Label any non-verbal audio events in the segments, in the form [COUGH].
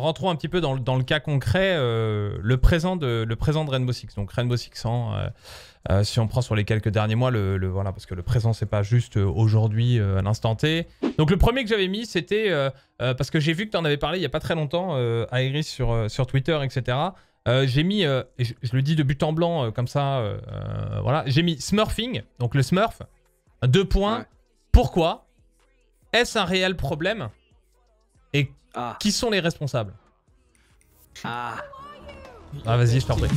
rentrons un petit peu dans, le cas concret, euh, le, présent de, le présent de Rainbow Six. Donc Rainbow Six 100, hein, euh, euh, si on prend sur les quelques derniers mois, le, voilà, parce que le présent, c'est pas juste aujourd'hui, à l'instant T. Donc le premier que j'avais mis, c'était, parce que j'ai vu que tu en avais parlé il y a pas très longtemps, à Iris sur, sur Twitter, etc. j'ai mis, je, le dis de but en blanc comme ça, voilà, j'ai mis smurfing, donc le smurf, deux points. Pourquoi Est-ce un réel problème ah. Qui sont les responsables Ah. Ah, vas-y, je t'en prie.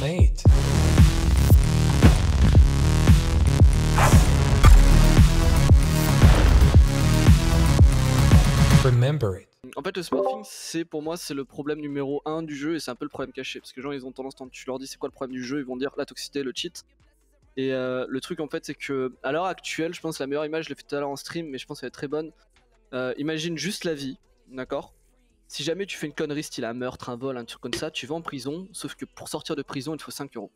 Remember it. En fait, le smurfing, c'est pour moi, c'est le problème numéro 1 du jeu et c'est un peu le problème caché. Parce que les gens, ils ont tendance, quand tu leur dis c'est quoi le problème du jeu, ils vont dire la toxicité, le cheat. Et euh, le truc, en fait, c'est que à l'heure actuelle, je pense que la meilleure image, je l'ai fait tout à l'heure en stream, mais je pense qu'elle est très bonne. Euh, imagine juste la vie, d'accord si jamais tu fais une connerie, style un meurtre, un vol, un truc comme ça, tu vas en prison, sauf que pour sortir de prison, il faut 5 euros.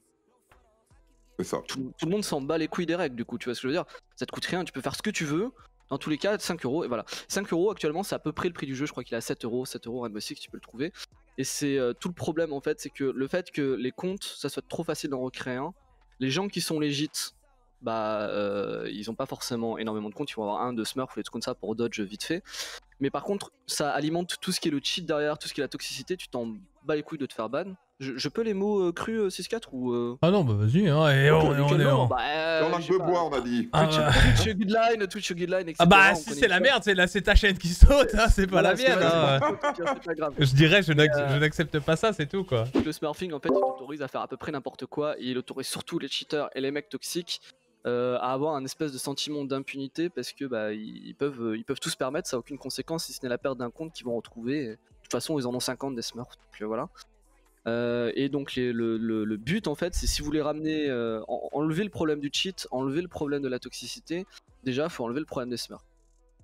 C'est ça. Tout, le monde s'en bat les couilles des règles, du coup, tu vois ce que je veux dire Ça te coûte rien, tu peux faire ce que tu veux. Dans tous les cas, 5 euros, et voilà. 5 euros actuellement, c'est à peu près le prix du jeu, je crois qu'il est à 7 euros, 7 euros Rainbow Six, tu peux le trouver. Et c'est euh, tout le problème en fait, c'est que le fait que les comptes, ça soit trop facile d'en recréer un, les gens qui sont légites, bah, euh, ils n'ont pas forcément énormément de comptes. Ils vont avoir un, deux smurfs ou des trucs comme ça pour dodge vite fait. Mais par contre, ça alimente tout ce qui est le cheat derrière, tout ce qui est la toxicité. Tu t'en bats les couilles de te faire ban. Je, peux les mots euh, crus 6-4 euh, ou. Ah non, bah vas-y, hein, et on, on, est on. Bah, on a un peu boire, on a dit. Ah, Twitch, bah... guideline, Twitch etc. Ah bah si c'est la merde, c'est ta chaîne qui saute, hein, c'est pas la mienne. Hein, hein. je dirais, je n'accepte pas ça, c'est tout quoi. Le smurfing en fait, il t'autorise à faire à peu près n'importe quoi. Il autorise surtout les cheaters et les mecs toxiques. Euh, à avoir un espèce de sentiment d'impunité parce que bah, ils, peuvent, euh, ils peuvent tous se permettre, ça n'a aucune conséquence si ce n'est la perte d'un compte qu'ils vont retrouver. de toute façon, ils en ont 50 des Smurfs, puis euh, voilà. et donc le, le, but en fait, c'est si vous voulez ramener, enlever le problème du cheat, enlever le problème de la toxicité, déjà faut enlever le problème des Smurfs.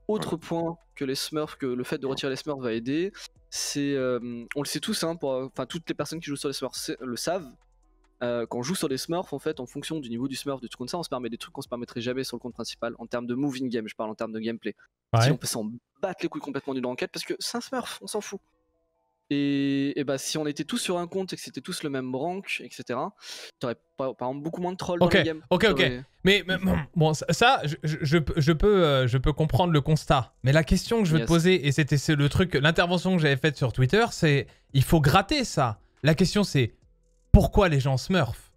Autre point que les Smurfs, que le fait de retirer les Smurfs va aider, c'est, on le sait tous, hein, enfin toutes les personnes qui jouent sur les Smurfs le savent, euh, quand on joue sur des smurfs, en fait, en fonction du niveau du smurf, du truc comme ça, on se permet des trucs qu'on se permettrait jamais sur le compte principal en termes de moving game. Je parle en termes de gameplay. Si on peut s'en battre les couilles complètement d'une enquête parce que c'est un smurf, on s'en fout. Et, bah, si on était tous sur un compte et que c'était tous le même rank, etc., t'aurais par, exemple beaucoup moins de trolls dans le game. Ok, ok. Mais, mais, bon, ça, je, peux, euh, je peux comprendre le constat. Mais la question que je veux te poser, et c'était le truc, l'intervention que j'avais faite sur Twitter, c'est il faut gratter ça. La question c'est pourquoi les gens smurfent.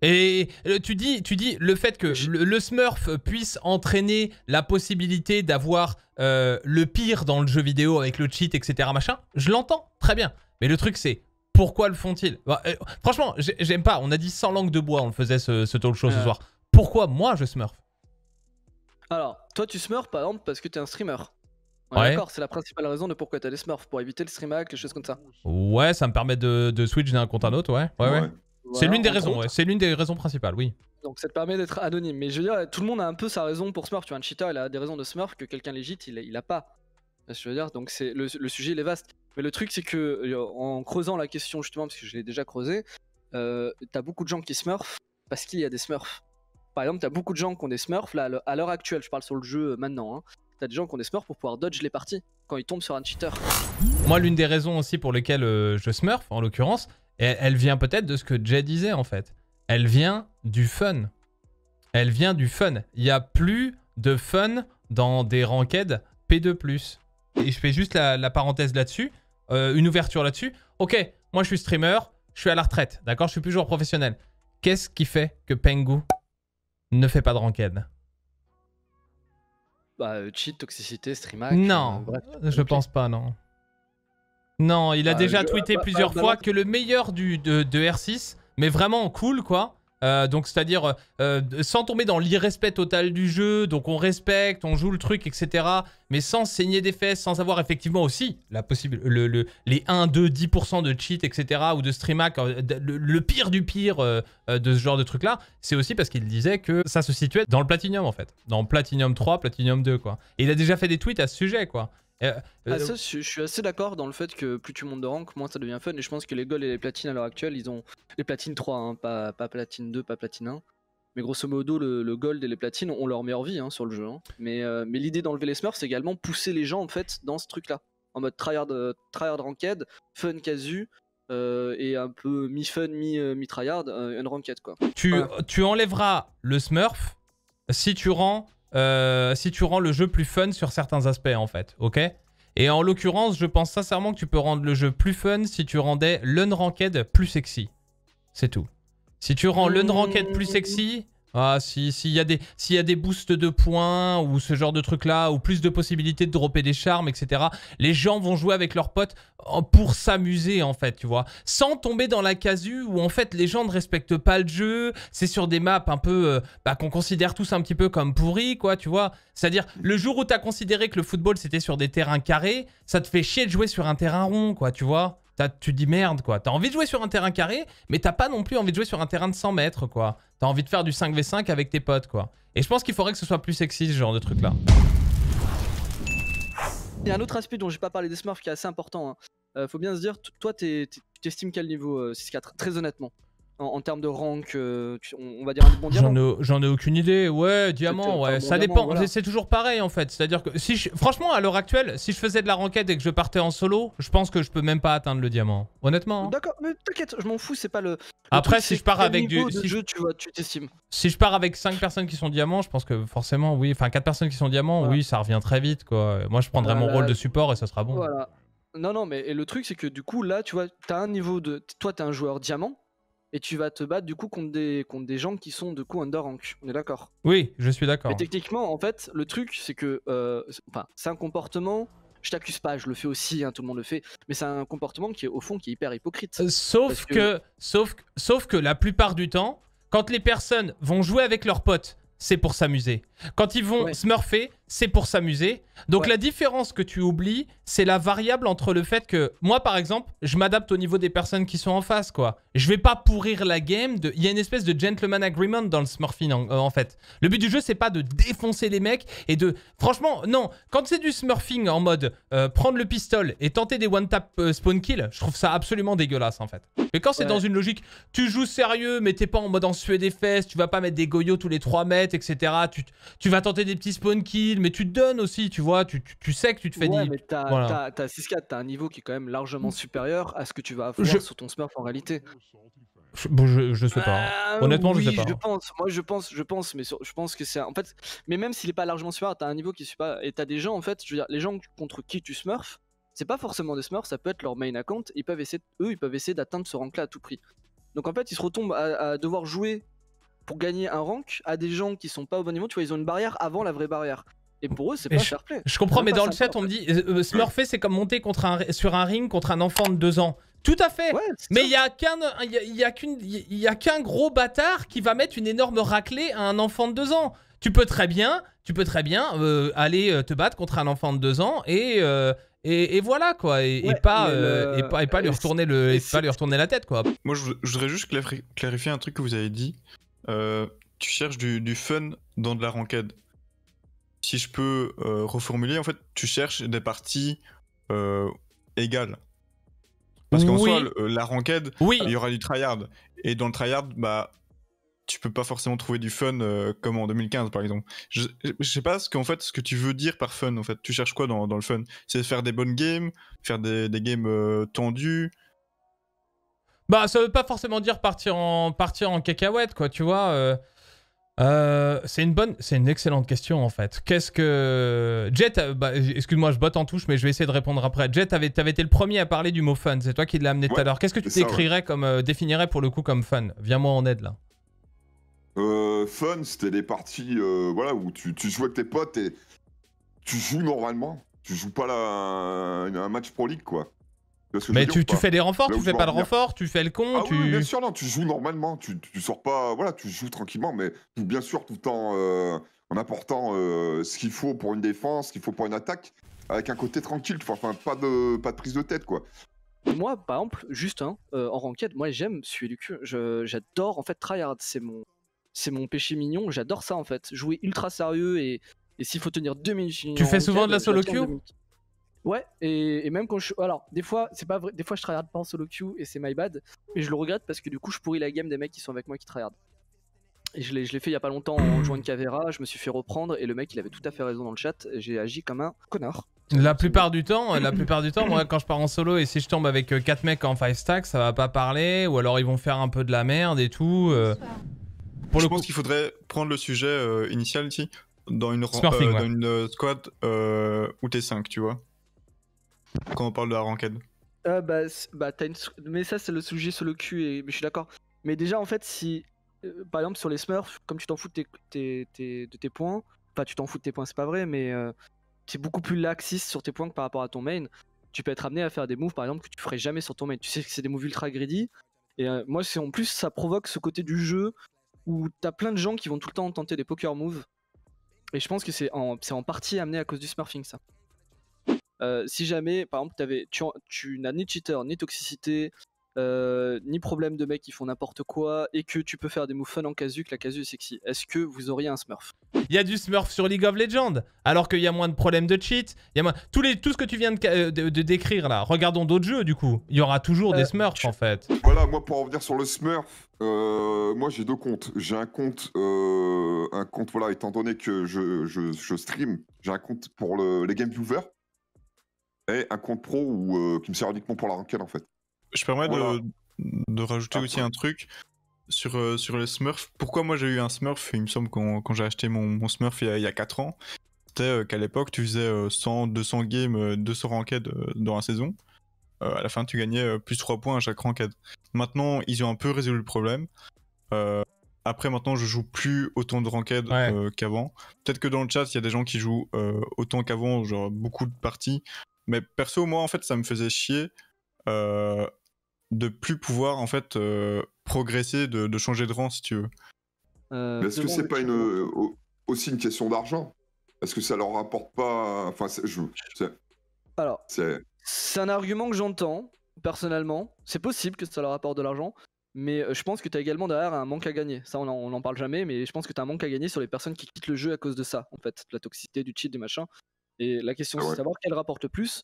Et euh, tu dis, tu dis le fait que le, smurf puisse entraîner la possibilité d'avoir euh, le pire dans le jeu vidéo avec le cheat, etc. Machin, je l'entends très bien. Mais le truc, c'est pourquoi le font-ils bah, euh, Franchement, j'aime pas. On a dit sans langue de bois, on faisait ce, talk show ce soir. Pourquoi moi je smurf Alors, toi tu smurfs, par exemple parce que t'es un streamer. D'accord, c'est la principale raison de pourquoi t'as des smurfs, pour éviter le stream hack, les choses comme ça. Ouais, ça me permet de, switch d'un compte à un autre, ouais. c'est l'une des raisons, c'est l'une des raisons principales, oui. Donc ça te permet d'être anonyme. Mais je veux dire, tout le monde a un peu sa raison pour smurf. Tu vois, un cheater, il a des raisons de smurf que quelqu'un légit, il, il a pas. Je veux dire, donc le, sujet, il est vaste. Mais le truc, c'est que euh, en creusant la question, justement, parce que je l'ai déjà creusé, euh, t'as beaucoup de gens qui smurf parce qu'il y a des smurfs. Par exemple, t'as beaucoup de gens qui ont des smurfs, là, à l'heure actuelle, je parle sur le jeu euh, maintenant, hein, des gens qui ont des pour pouvoir dodge les parties quand ils tombent sur un cheater. Moi, l'une des raisons aussi pour lesquelles euh, je smurf, en l'occurrence, elle, vient peut-être de ce que Jay disait en fait. Elle vient du fun. Elle vient du fun. Il n'y a plus de fun dans des ranked P2+. Et je fais juste la, parenthèse là-dessus, euh, une ouverture là-dessus. Ok, moi je suis streamer, je suis à la retraite, d'accord Je suis plus joueur professionnel. Qu'est-ce qui fait que Pengu ne fait pas de ranked bah, euh, cheat, toxicité, streamage, Non, euh, je pense pas, non. Non, il a bah, déjà tweeté bah, plusieurs bah, fois que le meilleur du, de R6, mais vraiment cool quoi, euh, donc c'est-à-dire euh, euh, sans tomber dans l'irrespect total du jeu, donc on respecte, on joue le truc, etc. Mais sans saigner des fesses, sans avoir effectivement aussi la possible, les 1, 2, 10% de cheat, etc. ou de stream hack, le, pire du pire de ce genre de truc-là, c'est aussi parce qu'il disait que ça se situait dans le Platinum en fait. Dans Platinum 3, Platinum 2 quoi. Et il a déjà fait des tweets à ce sujet quoi. Euh, ah, euh, ça, je, suis assez d'accord dans le fait que plus tu montes de rank, moins ça devient fun. Et je pense que les gold et les platines à l'heure actuelle, ils ont les platines 3, hein, pas, platine 2, pas platine 1. Mais grosso modo, le, gold et les platines ont leur meilleure vie hein, sur le jeu. Hein. Euh, mais, l'idée d'enlever les smurfs, c'est également pousser les gens en fait dans ce truc-là. En mode tryhard, tryhard ranked, fun casu, et un peu mi-fun, mi-tryhard, une ranked quoi. Tu, tu enlèveras le smurf si tu rends euh, si tu rends le jeu plus fun sur certains aspects, en fait. Ok Et en l'occurrence, je pense sincèrement que tu peux rendre le jeu plus fun si tu rendais l'unranked plus sexy. C'est tout. Si tu rends hmm. l'unranked plus sexy, ah, si, s'il y, a des, s'il y des boosts de points ou ce genre de truc là ou plus de possibilités de dropper des charmes, etc., les gens vont jouer avec leurs potes pour s'amuser, en fait, tu vois. Sans tomber dans la casu où, en fait, les gens ne respectent pas le jeu, c'est sur des maps un peu euh, bah, qu'on considère tous un petit peu comme pourri quoi, tu vois. C'est-à-dire, le jour où tu as considéré que le football c'était sur des terrains carrés, ça te fait chier de jouer sur un terrain rond, quoi, tu vois tu dis merde, quoi. T'as envie de jouer sur un terrain carré, mais t'as pas non plus envie de jouer sur un terrain de 100 mètres, quoi. T'as envie de faire du 5v5 avec tes potes, quoi. Et je pense qu'il faudrait que ce soit plus sexy, ce genre de truc-là. Il y a un autre aspect dont j'ai pas parlé des smurfs qui est assez important. Hein. Euh, faut bien se dire, toi, t'estimes quel niveau 6-4 euh, Très honnêtement en, termes de rank, euh, on, va dire un bon diamant J'en ai, aucune idée. Ouais, diamant, ouais. ça dépend. C'est toujours pareil en fait. C'est-à-dire que si franchement, à l'heure actuelle, si je faisais de la ranked et que je partais en solo, je pense que je peux même pas atteindre le diamant. Honnêtement. Hein. D'accord, mais t'inquiète, je m'en fous, c'est pas le. Après, si je pars avec du. Si, jeu, tu vois, Si je pars avec 5 personnes qui sont diamants, je pense que forcément, oui. Enfin, 4 personnes qui sont diamants, oui, ça revient très vite quoi. Moi, je prendrais mon rôle de support et ça sera bon. Voilà. Non, non, mais le truc, c'est que du coup, là, tu vois, t'as un niveau de. Toi, t'es un joueur diamant et tu vas te battre du coup contre des, des gens qui sont de coup rank. On est d'accord Oui, je suis d'accord. Mais techniquement, en fait, le truc, c'est que euh, Enfin, c'est un comportement. Je t'accuse pas, je le fais aussi, hein, tout le monde le fait. Mais c'est un comportement qui est au fond qui est hyper hypocrite. Euh, sauf que, sauf, que la plupart du temps, quand les personnes vont jouer avec leurs potes, c'est pour s'amuser. Quand ils vont smurfer, c'est pour s'amuser. Donc la différence que tu oublies, c'est la variable entre le fait que moi par exemple, je m'adapte au niveau des personnes qui sont en face quoi. Je vais pas pourrir la game il y a une espèce de gentleman agreement dans le smurfing euh, en, fait. Le but du jeu c'est pas de défoncer les mecs et de franchement non, quand c'est du smurfing en mode euh, prendre le pistol et tenter des one tap euh, spawn kill, je trouve ça absolument dégueulasse en fait. Mais quand c'est dans une logique tu joues sérieux mais t'es pas en mode en suer des fesses, tu vas pas mettre des goyots tous les 3 mètres etc. Tu, tu vas tenter des petits spawn kills mais tu te donnes aussi, tu vois, tu, sais que tu te fais ouais, mais T'as, 6-4, t'as un niveau qui est quand même largement mmh. supérieur à ce que tu vas avoir sur ton smurf en réalité. Je, bon, je, sais pas. Ah Honnêtement, je sais pas. Je pense, moi je pense, je pense, mais je pense que c'est en fait, mais même s'il est pas largement supérieur, t'as un niveau qui est pas et t'as des gens en fait, je veux dire, les gens contre qui tu smurfs, c'est pas forcément des smurfs, ça peut être leur main account, ils peuvent essayer, eux, ils peuvent essayer d'atteindre ce rank là à tout prix. Donc en fait, ils se retombent à, à devoir jouer pour gagner un rank à des gens qui sont pas au bon niveau, tu vois, ils ont une barrière avant la vraie barrière. Et pour eux, c'est pas je, Je comprends, mais dans le chat, on me dit euh, euh Smurfer, c'est comme monter contre un, sur un ring contre un enfant de 2 ans. Tout à fait. mais il n'y a qu'un y a, y a y a, qu'un gros bâtard qui va mettre une énorme raclée à un enfant de 2 ans. Tu peux très bien, tu peux très bien euh, aller euh, te battre contre un enfant de 2 ans et, et, voilà quoi, et, pas, et pas, lui retourner le, pas lui retourner la tête quoi. Moi, je, voudrais juste clarifier un truc que vous avez dit. tu cherches du, du fun dans de la rancade si je peux euh, reformuler, en fait, tu cherches des parties euh, égales. Parce qu'en soi, la ranked, il y aura du tryhard. Et dans le tryhard, bah, tu peux pas forcément trouver du fun euh, comme en 2015, par exemple. Je, je sais pas ce, qu'en fait, ce que tu veux dire par fun, en fait. Tu cherches quoi dans, dans le fun C'est faire des bonnes games, faire des, des games tendues, bah, ça veut pas forcément dire partir en, partir en cacahuète, quoi, tu vois. Euh, c'est une bonne, c'est une excellente question en fait. Qu'est-ce que Jet, euh, bah, excuse-moi, je botte en touche, mais je vais essayer de répondre après. Jet, t'avais, été le premier à parler du mot fun. C'est toi qui l'as amené tout à l'heure. Qu'est-ce que tu décrirais comme, euh, définirais pour le coup comme fun Viens-moi en aide là. fun, c'était des parties, voilà, où tu, jouais avec tes potes et tu joues normalement. Tu joues pas la, un match pro league quoi. Mais tu, fais des renforts, tu fais pas de renforts, tu fais le con, ah tu... bien sûr, non, tu joues normalement, tu, sors pas... Voilà, tu joues tranquillement, mais bien sûr, tout en, euh, en apportant euh, ce qu'il faut pour une défense, ce qu'il faut pour une attaque, avec un côté tranquille, enfin, pas de, pas de prise de tête, quoi. Moi, par exemple, juste, hein, euh, en ranked, moi, j'aime suer du cul. J'adore, en fait, tryhard, c'est mon... C'est mon péché mignon, j'adore ça en fait. Jouer ultra sérieux et, s'il faut tenir deux minutes. Tu fais souvent de la solo queue Ouais, et, même quand je. Alors, des fois, c'est pas vrai. Des fois, je tryhard pas en solo queue et c'est my bad. Mais je le regrette parce que du coup, je pourris la game des mecs qui sont avec moi qui regardent Et je l'ai fait il y a pas longtemps en jouant une Cavera. Je me suis fait reprendre et le mec, il avait tout à fait raison dans le chat. J'ai agi comme un connard. La plupart du temps, la plupart du temps, moi quand je pars en solo et si je tombe avec 4 euh, mecs en 5 stack ça va pas parler ou alors ils vont faire un peu de la merde et tout. Euh. Pour je pense qu'il faudrait prendre le sujet euh, initial ici dans une, dans une squad où t'es 5, tu vois quand on parle de la ranked ah, bah, bah Mais ça, c'est le sujet sur le cul, et... je suis d'accord. Mais déjà, en fait, si. Euh, par exemple, sur les Smurfs, comme tu t'en fous de tes, points, pas tu t'en fous de tes points, c'est pas vrai, mais euh, tu es beaucoup plus laxiste sur tes points que par rapport à ton main. Tu peux être amené à faire des moves, par exemple, que tu ferais jamais sur ton main. Tu sais que c'est des moves ultra greedy. Et euh, moi, c'est en plus, ça provoque ce côté du jeu où t'as plein de gens qui vont tout le temps tenter des poker moves. Et je pense que c'est en, en partie amené à cause du smurfing, ça. Euh, si jamais, par exemple, avais, tu, n'as ni cheater, ni toxicité, euh, ni problème de mecs qui font n'importe quoi et que tu peux faire des moves fun en casu, que la casu est sexy. Est-ce que vous auriez un smurf Il y a du smurf sur League of Legends, alors qu'il y a moins de problèmes de cheat. Il y a moins... les... Tout ce que tu viens euh, de, décrire là, regardons d'autres jeux du coup. Il y aura toujours des smurfs en fait. Voilà, moi pour revenir sur le smurf, moi j'ai deux comptes. J'ai un compte, un compte, voilà, étant donné que je, je, je stream, j'ai un compte pour le, les game viewers et un compte pro ou euh, qui me sert uniquement pour la ranked en fait. Je permets de, rajouter ah, aussi un truc sur, euh, sur les Smurfs. Pourquoi moi j'ai eu un Smurf Il me semble quand, quand j'ai acheté mon, Smurf il y, a, 4 ans, c'était euh, qu'à l'époque tu faisais 100, 200 games, 200 ranked dans la saison. à la fin tu gagnais plus 3 points à chaque ranked. Maintenant ils ont un peu résolu le problème. après maintenant je joue plus autant de ranked qu'avant. Peut-être que dans le chat il y a des gens qui jouent autant qu'avant, genre beaucoup de parties. Mais perso, moi, en fait, ça me faisait chier euh, de plus pouvoir, en fait, euh, progresser, de, changer de rang, si tu veux. Euh, est-ce que c'est pas une, aussi une question d'argent Est-ce que ça leur rapporte pas. Enfin, je. Alors. C'est un argument que j'entends, personnellement. C'est possible que ça leur apporte de l'argent. Mais je pense que tu as également derrière un manque à gagner. Ça, on n'en parle jamais, mais je pense que tu as un manque à gagner sur les personnes qui quittent le jeu à cause de ça, en fait. De la toxicité, du cheat, des machins. Et la question, ah c'est de savoir quel rapporte le plus.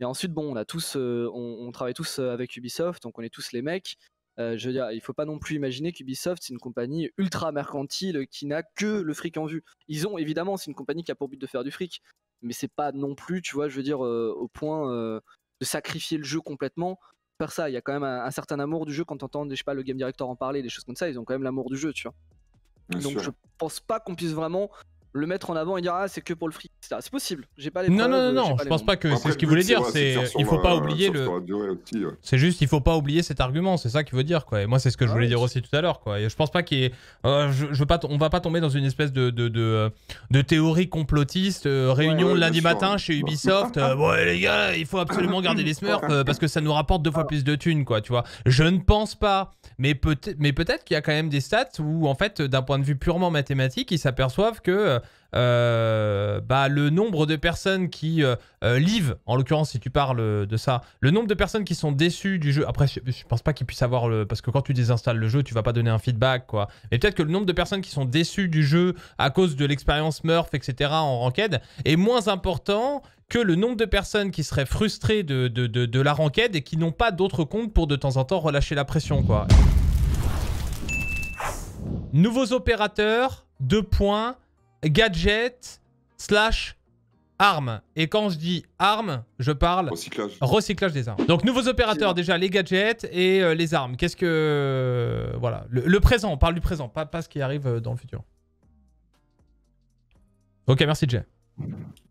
Et ensuite, bon, on a tous, euh, on, travaille tous euh, avec Ubisoft, donc on est tous les mecs. Euh, je veux dire, il faut pas non plus imaginer qu'Ubisoft c'est une compagnie ultra mercantile qui n'a que le fric en vue. Ils ont évidemment, c'est une compagnie qui a pour but de faire du fric, mais c'est pas non plus, tu vois, je veux dire, au point de sacrifier le jeu complètement. Faire ça, il y a quand même un, certain amour du jeu quand t'entends, je sais pas, le game director en parler, des choses comme ça. Ils ont quand même l'amour du jeu, tu vois. Donc je pense pas qu'on puisse vraiment le mettre en avant et dire ah c'est que pour le free c'est possible j'ai pas les non non non, non je pense pas que c'est ce qu'il voulait dire c'est il faut pas euh, oublier le c'est juste il faut pas oublier cet argument c'est ça qu'il veut dire quoi et moi c'est ce que je ah voulais dire aussi tout à l'heure quoi et je pense pas qu'il ait... Euh, je, pas on va pas tomber dans une espèce de de, de, théorie complotiste euh, réunion lundi matin hein. chez Ubisoft ouais les gars il faut absolument garder les Smurfs [LAUGHS] parce que ça nous rapporte deux fois ah. plus de thunes quoi tu vois je ne pense pas mais peut mais peut-être qu'il y a quand même des stats où en fait d'un point de vue purement mathématique ils s'aperçoivent que euh, bah, le nombre de personnes qui euh, euh, live, en l'occurrence si tu parles de ça, le nombre de personnes qui sont déçues du jeu. Après, je, pense pas qu'ils puissent avoir le, parce que quand tu désinstalles le jeu, tu vas pas donner un feedback quoi. Mais peut-être que le nombre de personnes qui sont déçues du jeu à cause de l'expérience Murph, etc. en ranked est moins important que le nombre de personnes qui seraient frustrées de, de, la ranked et qui n'ont pas d'autres comptes pour de temps en temps relâcher la pression quoi. Nouveaux opérateurs, deux points gadget slash arme. Et quand je dis arme, je parle recyclage. recyclage des armes. Donc nouveaux opérateurs déjà, les gadgets et euh, les armes. Qu'est-ce que... Euh, voilà, le, présent, on parle du présent, pas, pas ce qui arrive euh, dans le futur. Ok, merci Jay.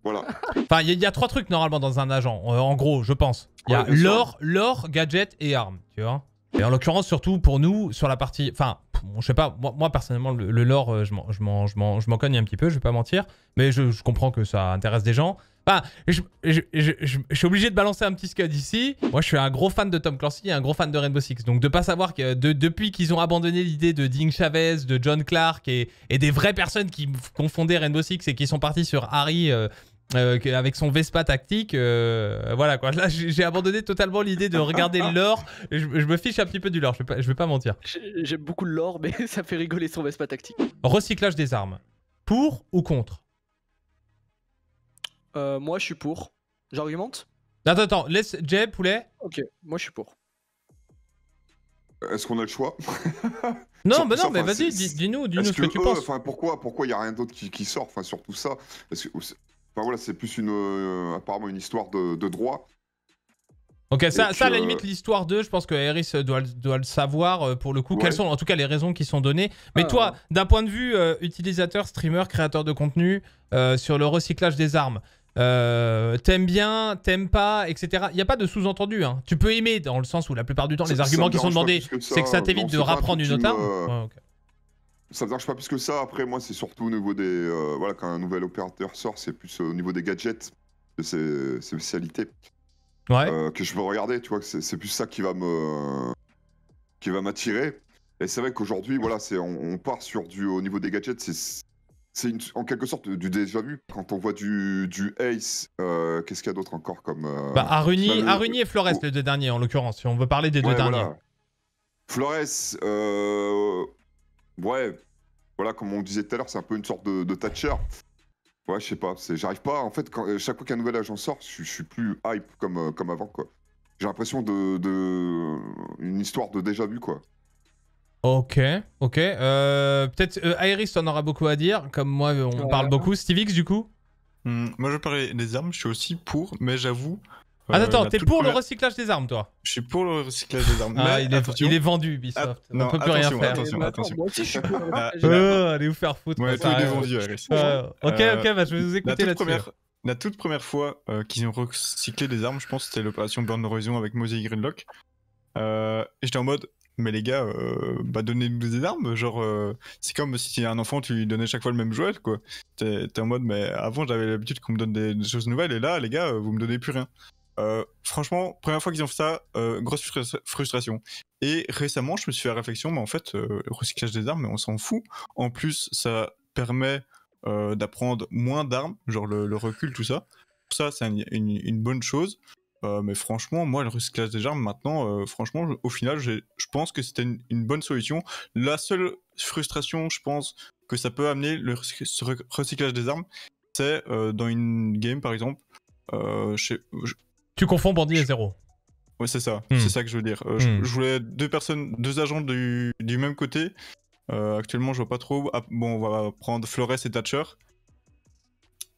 Voilà. Enfin, il y, a trois trucs normalement dans un agent, en gros, je pense. Il y a l'or, l'or, gadget et armes, tu vois. Et en l'occurrence, surtout pour nous, sur la partie... Enfin, je sais pas, moi, personnellement, le, lore, euh, je m'en cogne un petit peu, je vais pas mentir. Mais je, comprends que ça intéresse des gens. Bah, je, suis obligé de balancer un petit scud ici. Moi, je suis un gros fan de Tom Clancy et un gros fan de Rainbow Six. Donc, de pas savoir que depuis qu'ils ont abandonné l'idée de Ding Chavez, de John Clark et, des vraies personnes qui confondaient Rainbow Six et qui sont partis sur Harry, euh, euh, avec son Vespa tactique, euh, voilà quoi. Là, j'ai abandonné totalement l'idée de regarder [LAUGHS] l'or. Je, me fiche un petit peu du lore, je vais pas, mentir. J'aime beaucoup l'or, mais [LAUGHS] ça fait rigoler son Vespa tactique. Recyclage des armes. Pour ou contre euh, Moi, je suis pour. J'argumente Attends, attends, laisse Jay, poulet. Ok, moi, je suis pour. Est-ce qu'on a le choix Non, mais non, mais vas-y, dis-nous dis nous ce que, tu penses. Pourquoi il n'y a rien d'autre qui, sort enfin, sur tout ça que voilà, c'est plus une, euh, apparemment une histoire de, droit. Ok, ça, ça à la limite, euh, l'histoire 2, je pense que Eris euh, doit, doit, le savoir pour le coup. Quelles sont en tout cas les raisons qui sont données Mais ah, toi, d'un point de vue utilisateur, streamer, créateur de contenu, sur le recyclage des armes, t'aimes bien, t'aimes pas, etc. Il n'y a pas de sous-entendu. Hein. Tu peux aimer dans le sens où la plupart du temps, les arguments qui sont demandés, c'est que ça t'évite de reprendre une autre arme. Ça ne marche pas plus que ça. Après, moi, c'est surtout au niveau des. Euh, voilà, quand un nouvel opérateur sort, c'est plus au niveau des gadgets, de ses, spécialités. Ouais. Euh, que je veux regarder, tu vois, c'est plus ça qui va me. qui va m'attirer. Et c'est vrai qu'aujourd'hui, voilà, on, on part sur du. au niveau des gadgets, c'est en quelque sorte du déjà vu. Quand on voit du, du Ace, euh, qu'est-ce qu'il y a d'autre encore comme. Bah, Aruni, et Flores, oh. les deux derniers en l'occurrence, si on veut parler des deux derniers. Flores, euh, Ouais, voilà, comme on disait tout à l'heure, c'est un peu une sorte de, de Thatcher. Ouais, je sais pas, j'arrive pas. En fait, euh, chaque fois qu'un nouvel agent sort, je suis plus hype comme, euh, comme avant, quoi. J'ai l'impression de, euh, une histoire de déjà vu, quoi. Ok, ok. Peut-être Iris, tu en auras beaucoup à dire. Comme moi, on parle beaucoup. Stevix, du coup hmm, Moi, je parlais des armes, je suis aussi pour, mais j'avoue, euh, attends, t'es pour le recyclage des armes, toi Je suis pour le recyclage des armes. Ah, il, est, vendu, Ubisoft. On ah, on peut plus rien faire. Attention, bah, attention. Moi aussi, je ah, Allez vous faire foutre. Ouais, tout est vendu, ok, euh, ok, bah, je vais vous écouter là-dessus. La toute première fois euh, qu'ils ont recyclé des armes, je pense, c'était l'opération Burn Horizon avec Mosey Greenlock. Euh, J'étais en mode, mais les gars, bah donnez-nous des armes. Genre, c'est comme si un enfant, tu lui donnais chaque fois le même jouet, quoi. T'es en mode, mais avant, j'avais l'habitude qu'on me donne des, choses nouvelles, et là, les gars, vous me donnez plus rien. Euh, franchement, première fois qu'ils ont fait ça, euh, grosse frustration. Et récemment, je me suis fait la réflexion, mais en fait, le euh, recyclage des armes, on s'en fout. En plus, ça permet d'apprendre moins d'armes, genre le, recul, tout ça. Ça, c'est une, bonne chose. mais franchement, moi, le recyclage des armes, maintenant, franchement, au final, je pense que c'était une, bonne solution. La seule frustration, je pense, que ça peut amener le recyclage des armes, c'est dans une game par exemple. Euh, tu confonds bandit et zéro. Ouais, c'est ça. Hmm. C'est ça que je veux dire. Euh, hmm. je, voulais deux personnes, deux agents du, même côté. Euh, actuellement, je vois pas trop. Ah, bon, on va prendre Flores et Thatcher.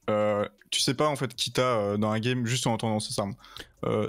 Euh, tu sais pas en fait qui t'as dans un game juste en entendant ces armes.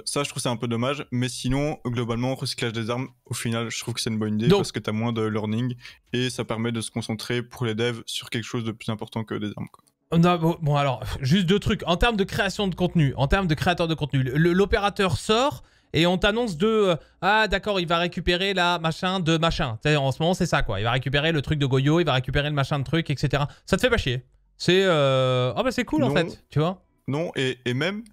ça, je trouve c'est un peu dommage. Mais sinon, globalement, recyclage des armes, au final, je trouve que c'est une bonne idée parce que t'as moins de learning et ça permet de se concentrer pour les devs sur quelque chose de plus important que des armes. Non, bon, alors, juste deux trucs. En termes de création de contenu, en termes de créateur de contenu, l'opérateur sort et on t'annonce de euh, Ah, d'accord, il va récupérer la machin de machin. En ce moment, c'est ça, quoi. Il va récupérer le truc de Goyo, il va récupérer le machin de truc, etc. Ça te fait pas chier. C'est. Ah, bah, c'est cool, en fait, tu vois. Non, et, et même,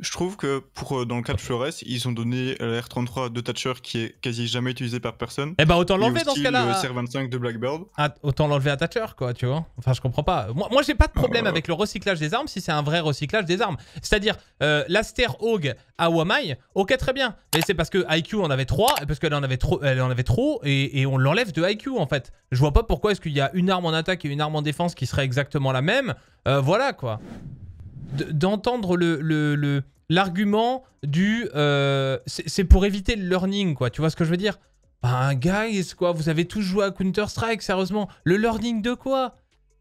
je trouve que pour euh, dans le cas de Flores, ils ont donné euh, la R33 de Thatcher qui est quasi jamais utilisée par personne. Eh ben, et bah autant l'enlever dans ce cas-là. Le 25 de Blackbird. Ah, autant l'enlever à Thatcher quoi, tu vois. Enfin, je comprends pas. Moi, moi j'ai pas de problème avec le recyclage des armes si c'est un vrai recyclage des armes. C'est-à-dire euh, l'Aster Hog à Wamai, ok très bien. Mais c'est parce que IQ en avait 3 parce qu'elle en avait trop, elle en avait trop et, on l'enlève de IQ en fait. Je vois pas pourquoi est-ce qu'il y a une arme en attaque et une arme en défense qui serait exactement la même. voilà quoi d'entendre le, le, l'argument du euh, c'est pour éviter le learning quoi tu vois ce que je veux dire ben guys quoi vous avez tous joué à Counter Strike sérieusement le learning de quoi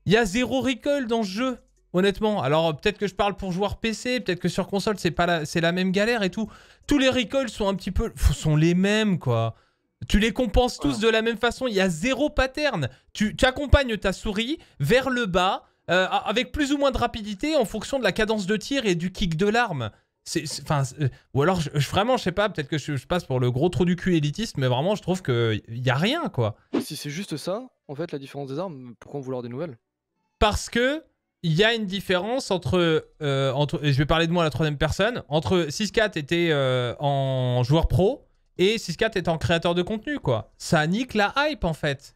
il y a zéro recall dans ce jeu honnêtement alors peut-être que je parle pour joueur PC peut-être que sur console c'est pas la, c'est la même galère et tout tous les recalls sont un petit peu sont les mêmes quoi tu les compenses tous de la même façon il y a zéro pattern tu, tu accompagnes ta souris vers le bas euh, avec plus ou moins de rapidité en fonction de la cadence de tir et du kick de l'arme. Enfin, ou alors, je, vraiment, je sais pas, peut-être que je, passe pour le gros trou du cul élitiste, mais vraiment, je trouve qu'il y a rien, quoi. Si c'est juste ça, en fait, la différence des armes, pourquoi vouloir des nouvelles Parce que il y a une différence entre, euh, entre, et je vais parler de moi à la troisième personne, entre 6-4 était euh, en joueur pro et 6-4 en créateur de contenu, quoi. Ça nique la hype, en fait.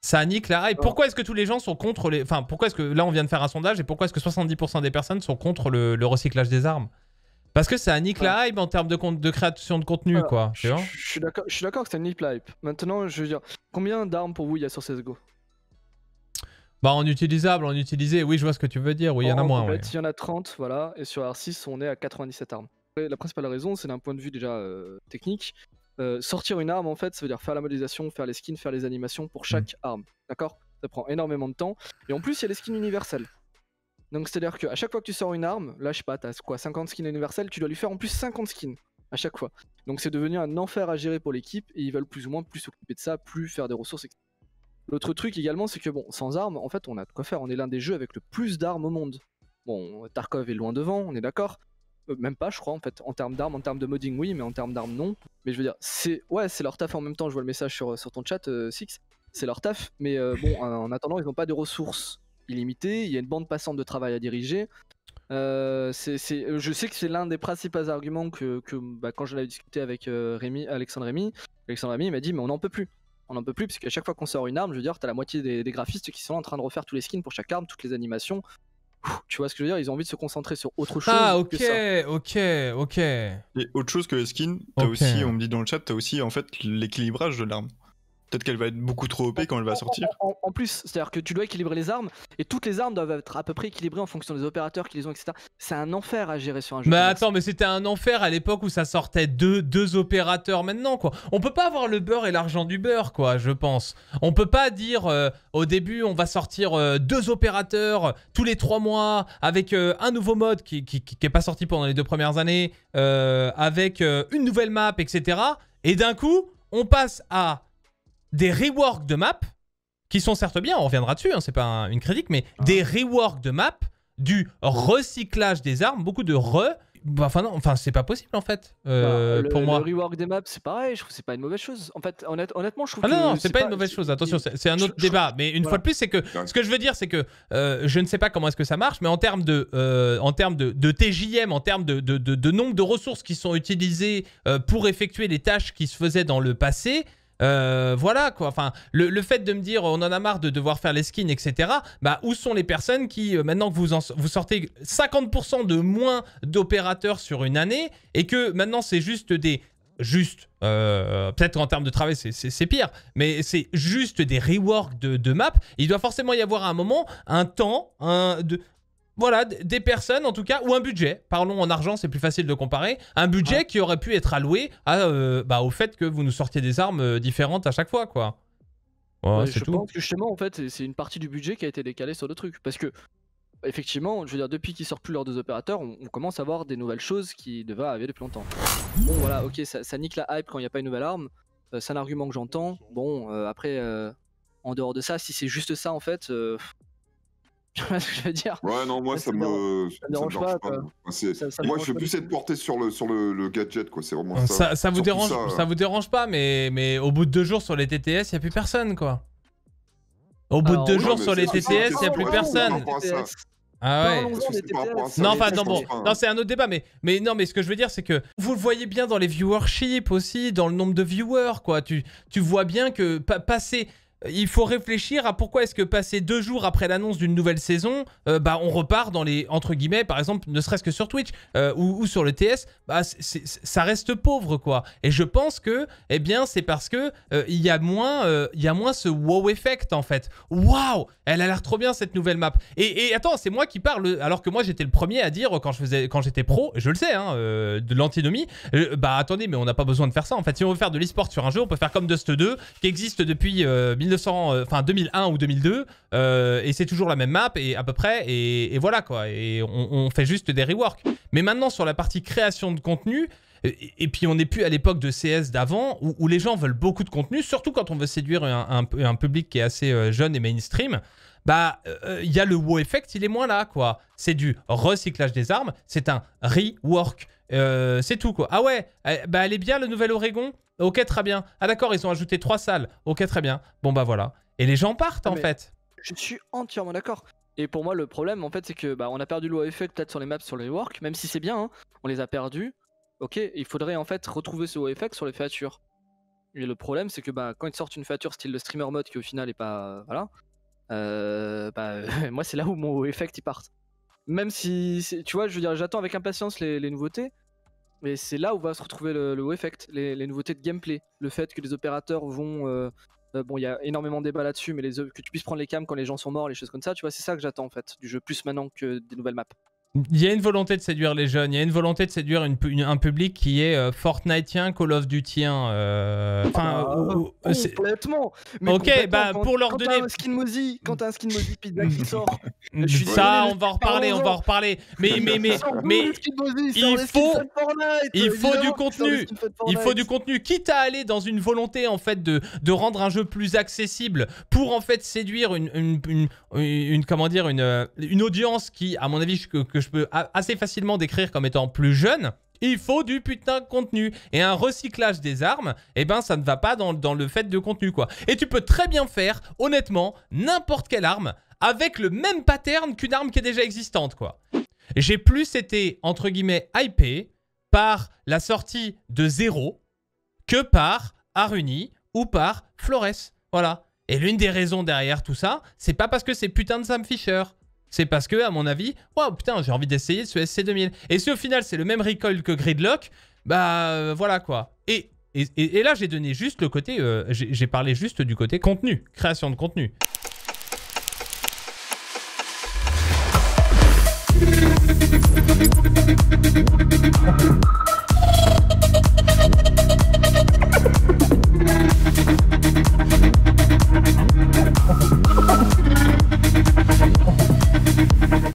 Ça nique la hype. Pourquoi est-ce que tous les gens sont contre les. Enfin, pourquoi est-ce que. Là, on vient de faire un sondage et pourquoi est-ce que 70% des personnes sont contre le, recyclage des armes Parce que ça nique la hype en termes de, création de contenu, quoi. je, suis d'accord, que ça nique la hype. Maintenant, je veux dire, combien d'armes pour vous il y a sur CSGO bah en utilisable, en utilisé, oui je vois ce que tu veux dire, oui il y en a moins. En fait, il y en a 30, voilà, et sur R6 on est à 97 armes. La principale raison c'est d'un point de vue déjà euh, technique, euh, sortir une arme, en fait, ça veut dire faire la modélisation, faire les skins, faire les animations pour mm. chaque arme. D'accord Ça prend énormément de temps. Et en plus, il y a les skins universels. Donc, c'est-à-dire qu'à chaque fois que tu sors une arme, là, je sais pas, t'as quoi 50 skins universels, tu dois lui faire en plus 50 skins à chaque fois. Donc, c'est devenu un enfer à gérer pour l'équipe et ils veulent plus ou moins plus s'occuper de ça, plus faire des ressources, etc. L'autre truc également, c'est que bon, sans armes, en fait, on a de quoi faire. On est l'un des jeux avec le plus d'armes au monde. Bon, Tarkov est loin devant, on est d'accord. Euh, même pas, je crois, en fait, en termes d'armes, en termes de modding, oui, mais en termes d'armes, non. Mais je veux dire, c'est ouais, c'est leur taf en même temps. Je vois le message sur, sur ton chat, euh, Six. C'est leur taf, mais euh, bon, en attendant, ils n'ont pas de ressources illimitées. Il y a une bande passante de travail à diriger. c'est, c'est, je sais que c'est l'un des principaux arguments que, bah, quand je l'avais discuté avec Rémi, Alexandre Rémy, Alexandre Rémy m'a dit mais on n'en peut plus. On n'en peut plus parce qu'à chaque fois qu'on sort une arme, je veux dire, tu as la moitié des, graphistes qui sont en train de refaire tous les skins pour chaque arme, toutes les animations. Tu vois ce que je veux dire Ils ont envie de se concentrer sur autre ah, chose. Ah, ok, que ok, ok. Et autre chose que les skins, aussi, on me dit dans le chat, t'as aussi en fait l'équilibrage de l'arme. Peut-être qu'elle va être beaucoup trop OP quand elle va sortir. En, plus, c'est-à-dire que tu dois équilibrer les armes et toutes les armes doivent être à peu près équilibrées en fonction des opérateurs qui les ont, etc. C'est un enfer à gérer sur un jeu. Mais attends, mais c'était un enfer à l'époque où ça sortait deux, deux opérateurs maintenant, quoi. On peut pas avoir le beurre et l'argent du beurre, quoi, je pense. On peut pas dire euh, au début, on va sortir euh, deux opérateurs euh, tous les trois mois avec un nouveau mode qui, qui, qui, est pas sorti pendant les deux premières années, avec une nouvelle map, etc. Et d'un coup, on passe à des reworks de map, qui sont certes bien, on reviendra dessus, hein, c'est pas une critique, mais ah. des reworks de map du recyclage des armes, beaucoup de re. Bah, enfin non, enfin c'est pas possible en fait euh, bah, pour moi. Le rework des maps, c'est pareil, je trouve c'est pas une mauvaise chose. En fait, honnêtement, je trouve. Ah non, non, c'est pas, une mauvaise chose. Attention, c'est un autre débat. Mais une fois de plus, c'est que ce que je veux dire, c'est que euh, je ne sais pas comment est-ce que ça marche, mais en termes de, euh, en termes de, TJM, en termes de, de, de, nombre de ressources qui sont utilisées pour effectuer les tâches qui se faisaient dans le passé, euh, voilà quoi. Enfin, le, fait de me dire on en a marre de devoir faire les skins, etc. Bah, où sont les personnes qui, euh, maintenant que vous, vous sortez 50% de moins d'opérateurs sur une année et que maintenant c'est juste des. Juste, euh, peut-être en termes de travail c'est pire, mais c'est juste des rework de, de map Il doit forcément y avoir à un moment un temps, un, de, voilà, des personnes en tout cas, ou un budget, parlons en argent, c'est plus facile de comparer, un budget qui aurait pu être alloué à, euh, bah, au fait que vous nous sortiez des armes euh, différentes à chaque fois, quoi. Ouais, je pense que justement, en fait, c'est une partie du budget qui a été décalée sur le truc, parce que effectivement, je veux dire, depuis qu'ils sortent plus leurs deux opérateurs, on, commence à voir des nouvelles choses qui devaient arriver depuis longtemps. Bon, voilà, ok, ça, nique la hype quand il n'y a pas une nouvelle arme, euh, c'est un argument que j'entends. Bon, après, en dehors de ça, si c'est juste ça, en fait tu vois ce que je veux dire Ouais, non, moi, ça, me, ça me dérange pas. moi, je veux plus être porté sur le, sur le, gadget, quoi. C'est vraiment ça. Ça, vous dérange, ça, euh. vous dérange pas, mais, mais au bout de deux jours sur les TTS, il a plus personne, quoi. Au bout de deux jours sur les TTS, il a plus personne. Ah ouais. Non, enfin, non, bon, hein. non, c'est un autre débat, mais, mais non, mais ce que je veux dire, c'est que vous le voyez bien dans les viewership aussi, dans le nombre de viewers, quoi. Tu, tu vois bien que passer il faut réfléchir à pourquoi est-ce que passer deux jours après l'annonce d'une nouvelle saison, euh, bah, on repart dans les, entre guillemets, par exemple, ne serait-ce que sur Twitch euh, ou, sur le TS, bah, ça reste pauvre, quoi. Et je pense que, eh bien, c'est parce que euh, il y, a moins, y a moins ce wow effect, en fait. Waouh Elle a l'air trop bien, cette nouvelle map. Et, et attends, c'est moi qui parle, alors que moi, j'étais le premier à dire, quand j'étais pro, je le sais, hein, de l'antinomie, bah attendez, mais on n'a pas besoin de faire ça, en fait. Si on veut faire de l'esport sur un jeu, on peut faire comme Dust 2, qui existe depuis... Euh, enfin 2001 ou 2002, euh, et c'est toujours la même map et à peu près, et, voilà quoi. Et on, fait juste des reworks. Mais maintenant sur la partie création de contenu, et puis on n'est plus à l'époque de CS d'avant où, les gens veulent beaucoup de contenu, surtout quand on veut séduire un, un public qui est assez euh, jeune et mainstream. Bah, il y a le wow effect, il est moins là, quoi. C'est du recyclage des armes, c'est un rework. c'est tout, quoi. Ah ouais, eh, bah elle est bien le nouvel Oregon Ok, très bien. Ah d'accord, ils ont ajouté trois salles. Ok, très bien. Bon bah voilà. Et les gens partent ah, en fait. Je suis entièrement d'accord. Et pour moi, le problème en fait, c'est que bah, on a perdu le Effect peut-être sur les maps, sur le Work, même si c'est bien, hein. on les a perdus. Ok, il faudrait en fait retrouver ce Effect sur les features. Mais le problème, c'est que bah, quand ils sortent une feature style le streamer mode qui au final est pas. Voilà. Euh, bah, [LAUGHS] moi, c'est là où mon effect il part. Même si. Tu vois, je veux dire, j'attends avec impatience les nouveautés. Mais c'est là où va se retrouver le, le effect, les, nouveautés de gameplay. Le fait que les opérateurs vont. Euh, euh, bon, il y a énormément de débats là-dessus, mais les, que tu puisses prendre les cams quand les gens sont morts, les choses comme ça, tu vois, c'est ça que j'attends en fait du jeu, plus maintenant que des nouvelles maps. Il y a une volonté de séduire les jeunes, il y a une volonté de séduire un public qui est euh, Fortniteien, Call of Dutyien. Euh, enfin, ah, ah, complètement. ok, bah pour leur quand donner. un skin Mozi, quand t'as un skin Mozi Pizza qui [LAUGHS] sort. Mm. ça, on va en reparler, on va en reparler. Mais mais mais mais, il faut il faut du contenu, il faut du contenu. Quitte à aller dans une volonté en fait de, de rendre un jeu plus accessible pour en fait séduire une, une, une comment dire une euh, une audience qui à mon avis que, que peut assez facilement décrire comme étant plus jeune, il faut du putain de contenu. Et un recyclage des armes, eh ben ça ne va pas dans, dans le fait de contenu quoi. Et tu peux très bien faire, honnêtement, n'importe quelle arme avec le même pattern qu'une arme qui est déjà existante quoi. J'ai plus été, entre guillemets, hypé par la sortie de Zéro que par Aruni ou par Flores. Voilà. Et l'une des raisons derrière tout ça, c'est pas parce que c'est putain de Sam Fisher. C'est parce que, à mon avis, Wow, putain, j'ai envie d'essayer ce SC2000. Et si au final c'est le même recoil que Gridlock, bah euh, voilà quoi. Et, là, j'ai donné juste le côté, euh, j'ai parlé juste du côté contenu, création de contenu.